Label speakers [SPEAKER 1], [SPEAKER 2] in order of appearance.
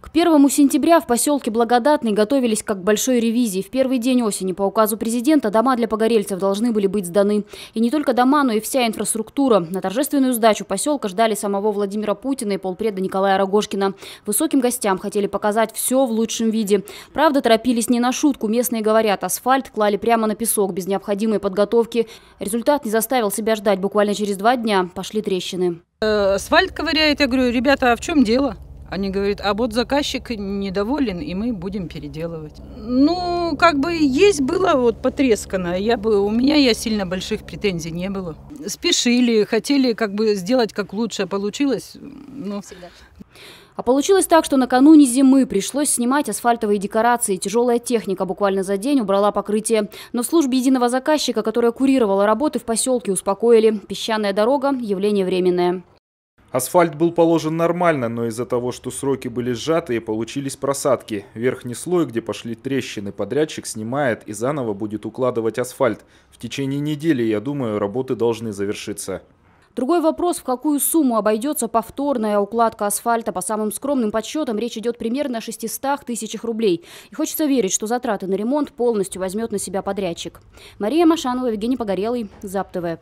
[SPEAKER 1] К 1 сентября в поселке Благодатный готовились как к большой ревизии. В первый день осени по указу президента дома для погорельцев должны были быть сданы. И не только дома, но и вся инфраструктура. На торжественную сдачу поселка ждали самого Владимира Путина и полпреда Николая Рогожкина. Высоким гостям хотели показать все в лучшем виде. Правда, торопились не на шутку. Местные говорят, асфальт клали прямо на песок без необходимой подготовки. Результат не заставил себя ждать. Буквально через два
[SPEAKER 2] дня пошли трещины. Э, асфальт ковыряет. Я говорю, ребята, а в чем дело? Они говорят, а вот заказчик недоволен, и мы будем переделывать. Ну, как бы есть было вот потрескано. Я бы, у меня я сильно больших претензий не было. Спешили, хотели как бы сделать как лучше, получилось. Ну. А получилось так, что
[SPEAKER 1] накануне зимы пришлось снимать асфальтовые декорации. Тяжелая техника буквально за день убрала покрытие. Но в службе единого заказчика, которая курировала работы в поселке, успокоили. Песчаная дорога – явление временное.
[SPEAKER 3] Асфальт был положен нормально, но из-за того, что сроки были сжатые, получились просадки. Верхний слой, где пошли трещины, подрядчик снимает и заново будет укладывать асфальт. В течение недели, я думаю, работы должны завершиться.
[SPEAKER 1] Другой вопрос, в какую сумму обойдется повторная укладка асфальта. По самым скромным подсчетам речь идет примерно о 600 тысячах рублей. И хочется верить, что затраты на ремонт полностью возьмет на себя подрядчик. Мария Машанова, Евгений Погорелый, ЗАП